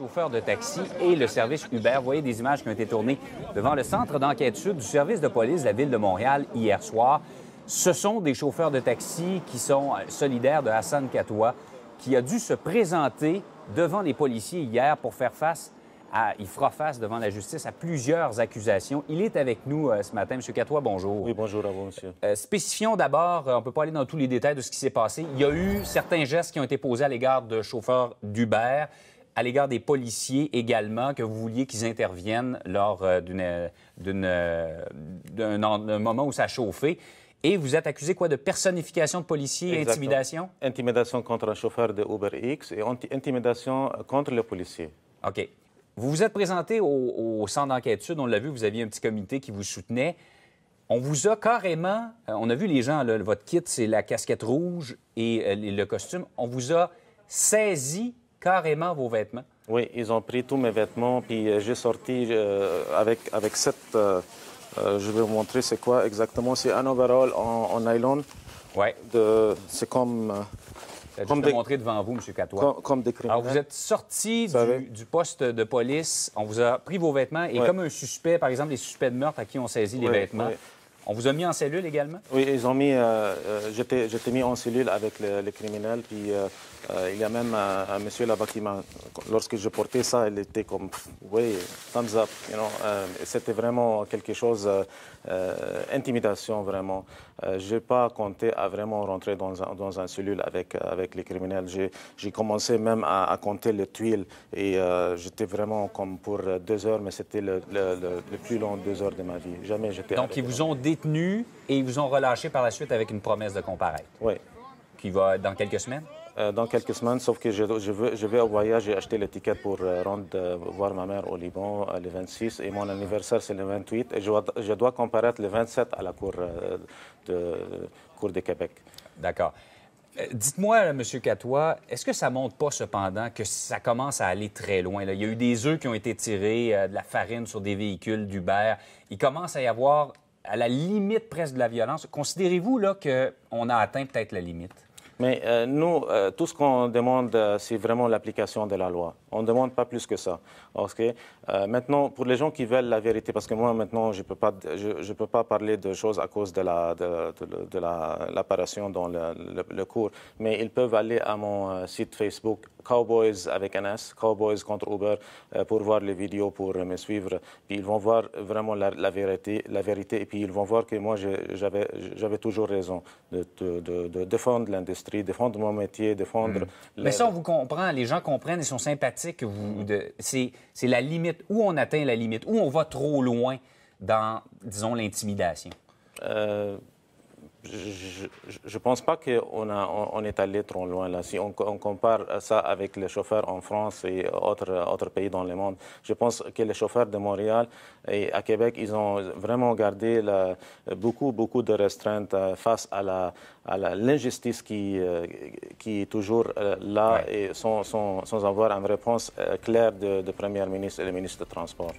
chauffeurs de taxi et le service Uber. Vous voyez des images qui ont été tournées devant le centre d'enquête sud du service de police de la ville de Montréal hier soir. Ce sont des chauffeurs de taxi qui sont euh, solidaires de Hassan Katoua, qui a dû se présenter devant les policiers hier pour faire face à, il fera face devant la justice à plusieurs accusations. Il est avec nous euh, ce matin. Monsieur Katoa, bonjour. Oui, bonjour à vous, monsieur. Euh, spécifions d'abord, euh, on ne peut pas aller dans tous les détails de ce qui s'est passé. Il y a eu certains gestes qui ont été posés à l'égard de chauffeurs d'Uber à l'égard des policiers également, que vous vouliez qu'ils interviennent lors euh, euh, euh, d'un moment où ça chauffait. Et vous êtes accusé quoi de personnification de policier et intimidation? Intimidation contre un chauffeur de Uber X et intimidation contre le policier. OK. Vous vous êtes présenté au, centre d'enquête on l'a vu, vous aviez un petit comité qui vous soutenait. On vous a carrément, on a vu les gens, votre kit, c'est la casquette rouge et le costume, on vous a saisi carrément vos vêtements. Oui, ils ont pris tous mes vêtements, puis euh, j'ai sorti euh, avec, avec cette. Euh, je vais vous montrer c'est quoi exactement. C'est un overall en, nylon. Ouais. c'est comme. comme des... montrer devant vous, M. Catois. Comme, Alors, vous êtes sorti du, poste de police, on vous a pris vos vêtements, et comme un suspect, par exemple, les suspects de meurtre à qui on saisit les vêtements, on vous a mis en cellule également? Oui, ils ont mis. Euh, euh, j'étais, j'étais mis en cellule avec les, criminels. Puis euh, il y a même un, monsieur là-bas qui m'a. Lorsque je portais ça, il était comme. Oui, thumbs up. You know, c'était vraiment quelque chose. intimidation, vraiment. je n'ai pas compté à vraiment rentrer dans un, dans un cellule avec, avec les criminels. J'ai, commencé même à, compter les tuiles. Et j'étais vraiment comme pour deux heures, mais c'était le, le, plus long deux heures de ma vie. Jamais j'étais. Donc, ils vous ont dit et ils vous ont relâché par la suite avec une promesse de comparaître. Oui. Qui va être dans quelques semaines? Euh, dans quelques semaines, sauf que je, vais au voyage et acheter l'étiquette pour euh, rendre, euh, voir ma mère au Liban le 26 et mon anniversaire c'est le 28 et je, dois comparaître le 27 à la Cour, de, cour de Québec. D'accord. Dites-moi, M. Catois, est-ce que ça montre pas cependant que ça commence à aller très loin? Il y a eu des œufs qui ont été tirés, de la farine sur des véhicules d'Uber. Il commence à y avoir à la limite presque de la violence. Considérez-vous là qu'on a atteint peut-être la limite? Mais euh, nous, euh, tout ce qu'on demande, euh, c'est vraiment l'application de la loi. On ne demande pas plus que ça. que maintenant, pour les gens qui veulent la vérité, parce que moi, maintenant, je ne peux, pas, je, peux pas parler de choses à cause de l'apparition la, de, dans le, cours, mais ils peuvent aller à mon site Facebook Cowboys avec un S, Cowboys contre Uber, euh, pour voir les vidéos, pour euh, me suivre. Puis ils vont voir vraiment la, vérité, la vérité. Et puis ils vont voir que moi, j'avais toujours raison de, défendre l'industrie, défendre mon métier, défendre. Hmm. Mais ça, on vous comprend. Les gens comprennent, et sont sympathiques. Hmm. C'est la limite, où on atteint la limite, où on va trop loin dans, disons, l'intimidation. Euh, je ne pense pas qu'on on, on est allé trop loin là. Si on, compare ça avec les chauffeurs en France et autres, autres pays dans le monde, je pense que les chauffeurs de Montréal et à Québec, ils ont vraiment gardé beaucoup, beaucoup de restreintes euh, face à la, à l'injustice qui, euh, qui est toujours euh, là et sans, sans, avoir une réponse claire de, de Premier ministre et le ministre des Transports.